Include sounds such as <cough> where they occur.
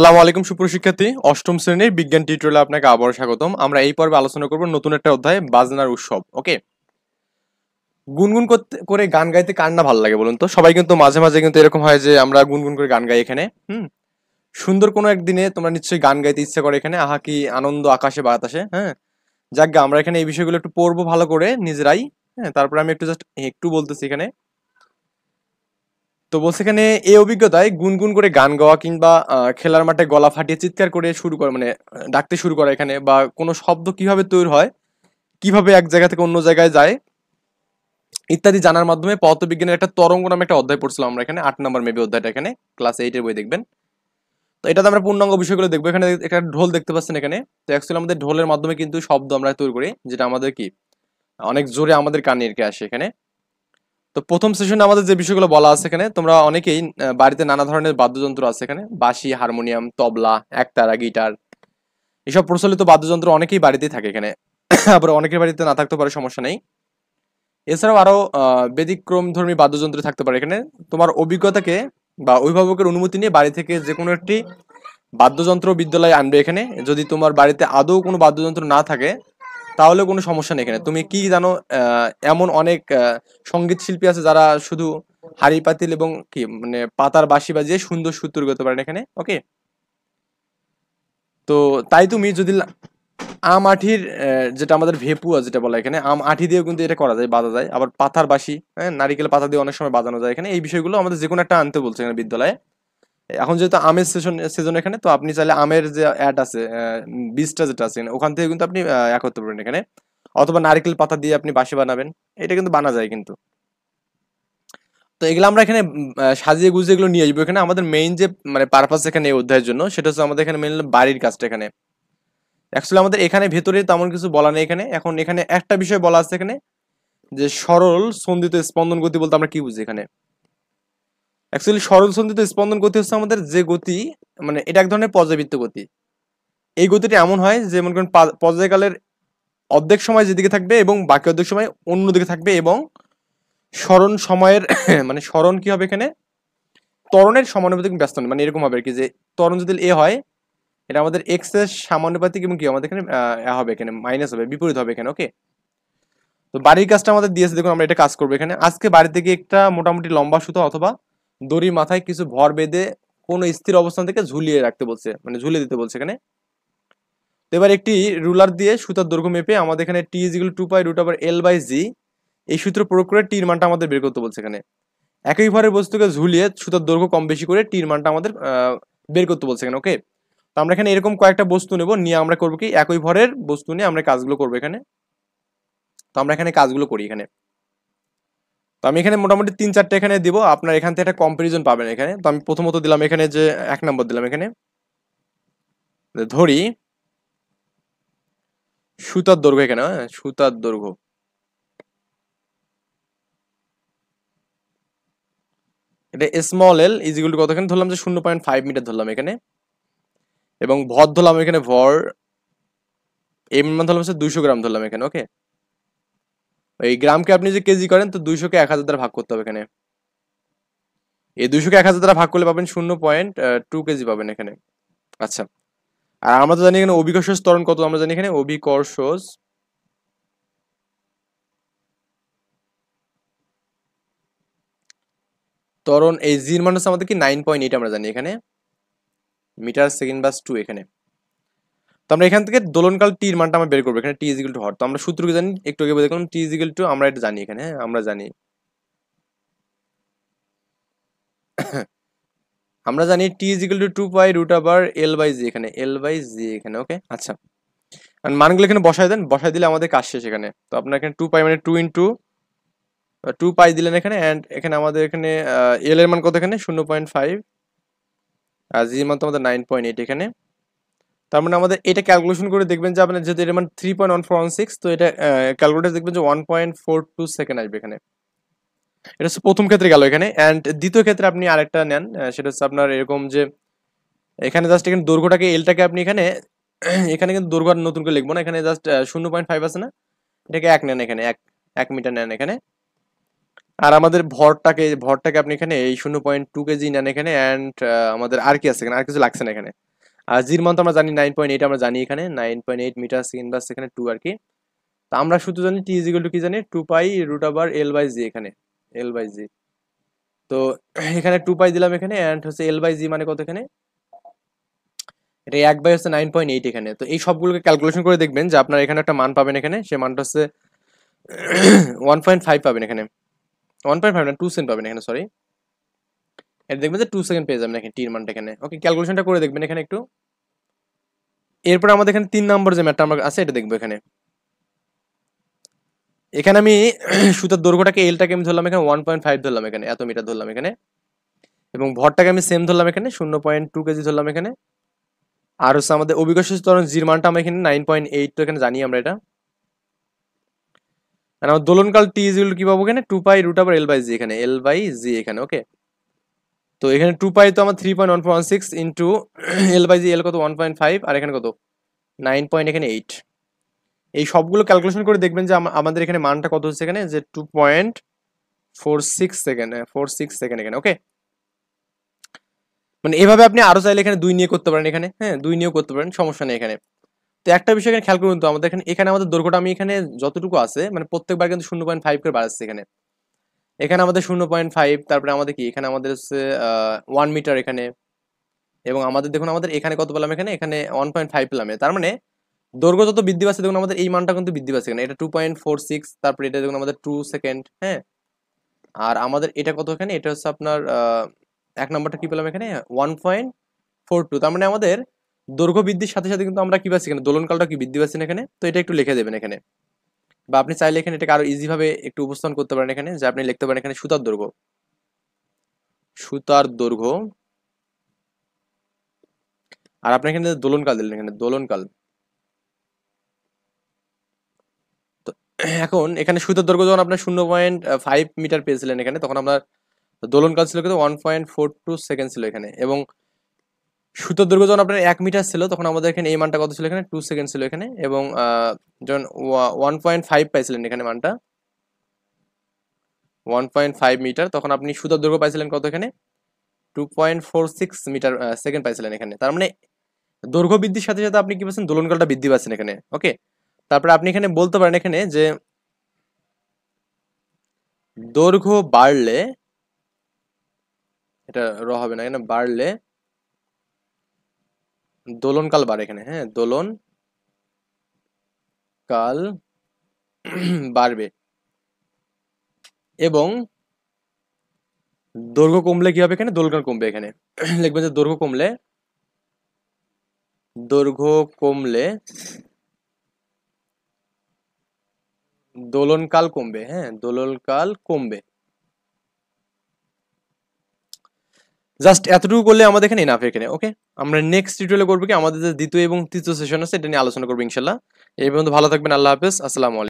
আসসালামু আলাইকুম সুপ্রশিক্ষার্থী অষ্টম শ্রেণীর বিজ্ঞান টিউটোরিয়ালে আপনাকে আবারও স্বাগতম আমরা এই পর্বে আলোচনা করব নতুন একটা অধ্যায় বাজনার উৎসব ওকে গুনগুন করতে করে গান গাইতে কার না ভালো লাগে বলুন তো সবাই কিন্তু মাঝে মাঝে কিন্তু এরকম হয় যে আমরা গুনগুন করে গান গাই এখানে হুম সুন্দর কোনো একদিনে তোমরা নিশ্চয়ই গান গাইতে ইচ্ছা করে এখানে আহা কি আনন্দ আকাশে বাতাসে হ্যাঁ যাক আমরা এখানে এই বিষয়গুলো একটু পড়বো ভালো করে নিজেরাই হ্যাঁ তারপরে আমি একটু জাস্ট একটু বলতেছি এখানে তো বলছে এখানে এই অভিজ্ঞতায় গুনগুন করে গান গাওয়া কিংবা খেলার মাঠে গলা ফাটিয়ে চিৎকার করে শুরু করে মানে ডাকতে শুরু করা এখানে বা কোনো শব্দ কিভাবে তৈরি হয় কিভাবে এক জায়গা থেকে অন্য জায়গায় যায় ইত্যাদি জানার মাধ্যমে পদার্থবিজ্ঞানের একটা তরঙ্গ নামে একটা অধ্যায় পড়ছিলাম আমরা এখানে আট নম্বর মেবি অধ্যায়টা এখানে ক্লাস এইটের বই দেখবেন তো এটাতে আমরা পূর্ণাঙ্গ বিষয়গুলো দেখবো এখানে একটা ঢোল দেখতে পাচ্ছেন এখানে তো অ্যাকচুয়ালি আমাদের ঢোলের মাধ্যমে কিন্তু শব্দ আমরা তৈরি করি যেটা আমাদের কি অনেক জোরে আমাদের কানে এরকে আসে এখানে তো প্রথম সেশনে আমাদের যে বিষয়গুলো বলা আছে এখানে তোমরা অনেকেই বাড়িতে নানা ধরনের বাদ্যযন্ত্র আছে এখানে বাঁশি হারমোনিয়াম তবলা একতারা গিটার এসব প্রচলিত বাদ্যযন্ত্র অনেকেই বাড়িতেই থাকে এখানে <coughs> আবার অনেকের বাড়িতে না থাকতে পারে সমস্যা নেই এছাড়াও আরও ব্যতিক্রম ধর্মী বাদ্যযন্ত্র থাকতে পারে এখানে তোমার অভিজ্ঞতাকে বা অভিভাবকের অনুমতি নিয়ে বাড়ি থেকে যে কোনো একটি বাদ্যযন্ত্র বিদ্যালয়ে আনবে এখানে যদি তোমার বাড়িতে আদৌ কোনো বাদ্যযন্ত্র না থাকে তাহলে কোনো সমস্যা নেই এখানে তুমি কি জানো এমন অনেক সঙ্গীত শিল্পী আছে যারা শুধু হাড়ি পাতিল এবং কি মানে পাতার বাসি বাজিয়ে সুন্দর সুর তৈরি করতে পারেন এখানে ওকে তো তাই তুমি যদি আম আঠির যেটা আমাদের ভেপুয়া যেটা বলা এখানে আম আঠি দিয়েও কিন্তু এটা করা যায় বাজা যায় আবার পাতার বাসি হ্যাঁ নারিকেল পাতা দিয়ে অনেক সময় বাজানো যায় এখানে এই বিষয়গুলো আমাদের যে কোনো একটা আনতে বলছে এখানে বিদ্যালয়ে এখন যেহেতু আমের সেশন সিজন এখানে তো আপনি চাইলে আমের যে অ্যাড আছে বীজটা যেটা আছে ওখান থেকে কিন্তু আপনি এক করতে পারবেন এখানে অথবা নারকেল পাতা দিয়ে আপনি বাসি বানাবেন এটা কিন্তু বানা যায় কিন্তু তো এগুলো আমরা এখানে সাজিয়ে গুজিয়ে এগুলো নিয়ে আসবো এখানে আমাদের মেইন যে মানে পারপাস এখানে এই অধ্যায়ের জন্য সেটা হচ্ছে আমাদের এখানে মেইন বাড়ির কাজটা এখানে অ্যাকচুয়ালি আমাদের এখানে ভেতরে তেমন কিছু বলা নেই এখানে এখন এখানে একটা বিষয় বলা আছে এখানে যে সরল সন্ধিত স্পন্দন গতি বলতে আমরা কি বুঝি এখানে অ্যাকচুয়ালি সরল সন্ধিতে স্পন্দন গতি হচ্ছে আমাদের যে গতি মানে এটা এক ধরনের পর্যাবৃত্ত গতি এই গতিটি এমন হয় যে মনে করেন পর্যায়কালের অর্ধেক সময় যেদিকে থাকবে এবং বাকি অর্ধেক সময় অন্যদিকে থাকবে এবং স্মরণ সময়ের <coughs> মানে স্মরণ কি হবে এখানে ত্বরণের সমানুপাতিক ব্যস্ত মানে এরকম হবে আর কি যে ত্বরণ যদি এ হয় এটা আমাদের এক্স এর সামানুপাতিক এবং কি আমাদের এখানে হবে এখানে মাইনাস হবে বিপরীত হবে এখানে ওকে তো বাড়ির কাজটা আমাদের দিয়েছে দেখুন আমরা এটা কাজ করবো এখানে আজকে বাড়িতে গিয়ে একটা মোটামুটি লম্বা সুতো অথবা দড়ি মাথায় কিছু ভর বেঁধে কোনো স্থির অবস্থান থেকে ঝুলিয়ে রাখতে বলছে মানে ঝুলিয়ে দিতে বলছে এখানে তো এবার একটি রুলার দিয়ে সুতার দৈর্ঘ্য মেপে আমাদের এখানে T is equal to pi root আবার এল বাই জি এই সূত্র প্রয়োগ করে টির মানটা আমাদের বের করতে বলছে এখানে একই ভরের বস্তুকে ঝুলিয়ে সুতার দৈর্ঘ্য কম বেশি করে টির মানটা আমাদের বের করতে বলছে এখানে ওকে তো আমরা এখানে এরকম কয়েকটা বস্তু নেব নিয়ে আমরা করবো কি একই ভরের বস্তু নিয়ে আমরা কাজগুলো করবো এখানে তো আমরা এখানে কাজগুলো করি এখানে তো আমি এখানে মোটামুটি তিন চারটে এখানে দিব আপনার এখান থেকে একটা কম্পারিজন পাবেন এখানে তো আমি প্রথমত দিলাম এখানে যে এক নম্বর দিলাম এখানে ধরি সুতার দৈর্ঘ্য এখানে হ্যাঁ, সুতার দৈর্ঘ্য এটা স্মল এল কত এখানে ধরলাম যে শূন্য পয়েন্ট ফাইভ মিটার ধরলাম এখানে এবং ভর ধরলাম এখানে ভর এম মান ধরলাম হচ্ছে দুইশো গ্রাম ধরলাম এখানে ওকে এই গ্রামকে আপনি যে কেজি করেন তো দুইশোকে এক হাজার দ্বারা ভাগ করতে হবে এখানে এই দুইশোকে এক হাজার দ্বারা ভাগ করলে পাবেন শূন্য পয়েন্ট টু কেজি পাবেন এখানে আচ্ছা আর আমরা তো জানি এখানে অভিকর্ষ স্তরণ কত আমরা জানি এখানে অভিকর্ষ তরণ এই জির মানুষ আমাদের কি নাইন পয়েন্ট এইট আমরা জানি এখানে মিটার সেকেন্ড বাস টু এখানে আমরা এখান থেকে দোলনকাল টির মানটা আমরা বের করবো এখানে টি ইজিকাল টু হট তো আমরা সূত্রকে জানি একটু আগে দেখলাম টি ইজিকাল টু আমরা এটা জানি এখানে হ্যাঁ আমরা জানি <coughs> আমরা জানি T is equal to two pi root আবার এল বাই জি এখানে এল বাই জি এখানে ওকে আচ্ছা আর মানগুলো এখানে বসায় দেন বসাই দিলে আমাদের কাজ শেষ এখানে তো আপনার এখানে টু পাই মানে টু ইন টু পাই দিলেন এখানে অ্যান্ড এখানে আমাদের এখানে এল এর মান কত এখানে শূন্য পয়েন্ট ফাইভ আর জি মান তো আমাদের নাইন পয়েন্ট এইট এখানে তার মানে আমাদের এটা ক্যালকুলেশন করে দেখবেন যে আপনার যেহেতু এটা মানে three point one four one six তো এটা ক্যালকুলেটার দেখবেন যে one point four two second আসবে এখানে এটা হচ্ছে প্রথম ক্ষেত্রে গেল এখানে অ্যান্ড দ্বিতীয় ক্ষেত্রে আপনি আরেকটা নেন সেটা হচ্ছে আপনার এরকম যে এখানে জাস্ট এখানে দৈর্ঘ্যটাকে এলটাকে আপনি এখানে <clears throat> এখানে কিন্তু দৈর্ঘ্য নতুন করে লিখবো না এখানে জাস্ট শূন্য পয়েন্ট ফাইভ আছে না এটাকে এক নেন এখানে এক এক মিটার নেন এখানে আর আমাদের ভরটাকে ভরটাকে আপনি এখানে এই শূন্য পয়েন্ট টু কেজি নেন এখানে অ্যান্ড আমাদের আর কি আছে এখানে আর কিছু লাগছে না এখানে আর জির মান তো আমরা জানি নাইন পয়েন্ট এইট আমরা জানি এখানে nine point eight metre second বাস সেখানে টু আর কি তা আমরা শুধু জানি টি টু কি জানি টু পাই রুট আবার এল বাই জি এখানে এল বাই জি তো এখানে টু পাই দিলাম এখানে অ্যান্ড হচ্ছে এল বাই জি মানে কত এখানে এটা এক বাই হচ্ছে নাইন পয়েন্ট এইট এখানে তো এই সবগুলোকে ক্যালকুলেশন করে দেখবেন যে আপনার এখানে একটা মান পাবেন এখানে সে মানটা হচ্ছে ওয়ান পয়েন্ট ফাইভ পাবেন এখানে ওয়ান পয়েন্ট ফাইভ না টু সেন্ট পাবেন এখানে সরি এটা দেখবেন যে টু সেকেন্ড পেয়ে যাবেন এখানে টির মানটা এখানে ওকে ক্যালকুলেশনটা করে দেখবেন এখানে একটু এরপরে আমাদের এখানে তিন নম্বর যে ম্যাটটা আমার আছে এটা দেখবো এখানে এখানে আমি <clears throat> সুতার দৈর্ঘ্যটাকে এলটাকে আমি ধরলাম এখানে ওয়ান পয়েন্ট ফাইভ ধরলাম এখানে এত মিটার ধরলাম এখানে এবং ভরটাকে আমি সেম ধরলাম এখানে শূন্য পয়েন্ট টু কেজি ধরলাম এখানে আর হচ্ছে আমাদের অভিকর্ষ তরণ জির মানটা আমরা এখানে নাইন পয়েন্ট এইট তো এখানে জানি আমরা এটা আর আমার দোলনকাল টি ইজ কি পাবো এখানে টু পাই রুট আবার এল বাই জি এখানে এল বাই জি এখানে ওকে তো এখানে টু পাই তো আমার three point one one six into L by g L কত ওয়ান পয়েন্ট ফাইভ আর এখানে কত নাইন পয়েন্ট এখানে এইট এই সবগুলো ক্যালকুলেশন করে দেখবেন যে আমাদের এখানে মানটা কত হচ্ছে এখানে যে two point four six second four হ্যাঁ, সিক্স সেকেন্ড এখানে ওকে মানে এভাবে আপনি আরও চাইলে এখানে দুই নিয়ে করতে পারেন এখানে হ্যাঁ দুই নিয়েও করতে পারেন সমস্যা নেই এখানে তো একটা বিষয় এখানে খেয়াল করুন তো আমাদের এখানে এখানে আমাদের দৈর্ঘ্যটা আমি এখানে যতটুকু আছে মানে প্রত্যেকবার কিন্তু শূন্য পয়েন্ট ফাইভ করে বাড়াচ্ছে এখানে এখানে আমাদের শূন্য পয়েন্ট ফাইভ তারপরে আমাদের কি এখানে আমাদের হচ্ছে ওয়ান মিটার এখানে এবং আমাদের দেখুন আমাদের এখানে কত পেলাম এখানে এখানে ওয়ান পয়েন্ট ফাইভ পেলাম তার মানে দৈর্ঘ্য যত বৃদ্ধি পাচ্ছে দেখুন আমাদের এই মানটা কিন্তু বৃদ্ধি পাচ্ছে এখানে এটা টু পয়েন্ট ফোর সিক্স তারপরে এটা দেখুন আমাদের টু সেকেন্ড হ্যাঁ আর আমাদের এটা কত এখানে এটা হচ্ছে আপনার এক নম্বরটা কি পেলাম এখানে ওয়ান পয়েন্ট ফোর টু তার মানে আমাদের দৈর্ঘ্য বৃদ্ধির সাথে সাথে কিন্তু আমরা কি পাচ্ছি এখানে দোলনকালটা কি বৃদ্ধি পাচ্ছি এখানে তো এটা একটু লিখে দেবেন এখানে বা আপনি চাইলে এখানে এটাকে আরো ইজিভাবে একটু উপস্থাপন করতে পারেন এখানে যে আপনি লিখতে পারেন এখানে সুতার দৈর্ঘ্য সুতার দৈর্ঘ্য আর আপনি এখানে দোলনকাল দিলেন এখানে দোলনকাল এখন এখানে সুতার দৈর্ঘ্য যখন আপনার শূন্য পয়েন্ট ফাইভ মিটার পেয়েছিলেন এখানে তখন আপনার দোলনকাল ছিল কিন্তু one point four two second ছিল এখানে এবং সুতোর দৈর্ঘ্য যখন আপনার এক মিটার ছিল তখন আমাদের এখানে এই মানটা কত ছিল এখানে টু সেকেন্ড ছিল এখানে এবং যখন ওয়ান পয়েন্ট ফাইভ পাইছিলেন এখানে মানটা ওয়ান পয়েন্ট ফাইভ মিটার তখন আপনি সুতোর দৈর্ঘ্য পাইছিলেন কত এখানে two point four six metre second পাইছিলেন এখানে তার মানে দৈর্ঘ্য বৃদ্ধির সাথে সাথে আপনি কি পাচ্ছেন দোলনকালটা বৃদ্ধি পাচ্ছেন এখানে ওকে তারপরে আপনি এখানে বলতে পারেন এখানে যে দৈর্ঘ্য বাড়লে এটা র হবে না এখানে বাড়লে দোলনকাল বার এখানে হ্যাঁ দোলন কাল <clears throat> বাড়বে এবং দৈর্ঘ্য কমলে কি হবে এখানে দোলনকাল কমবে এখানে <clears throat> লিখবেন যে দৈর্ঘ্য কমলে দৈর্ঘ্য কমলে দোলনকাল কমবে হ্যাঁ দোলনকাল কমবে জাস্ট এতটুকু করলে আমাদের এখানে ইনাফ এখানে ওকে আমরা নেক্সট টিউটোরিয়ালে করবো কি আমাদের যে দ্বিতীয় এবং তৃতীয় সেশন আছে এটা নিয়ে আলোচনা করবো ইনশাল্লাহ এই পর্যন্ত ভালো থাকবেন আল্লাহ হাফেজ আসসালামু আলাইকুম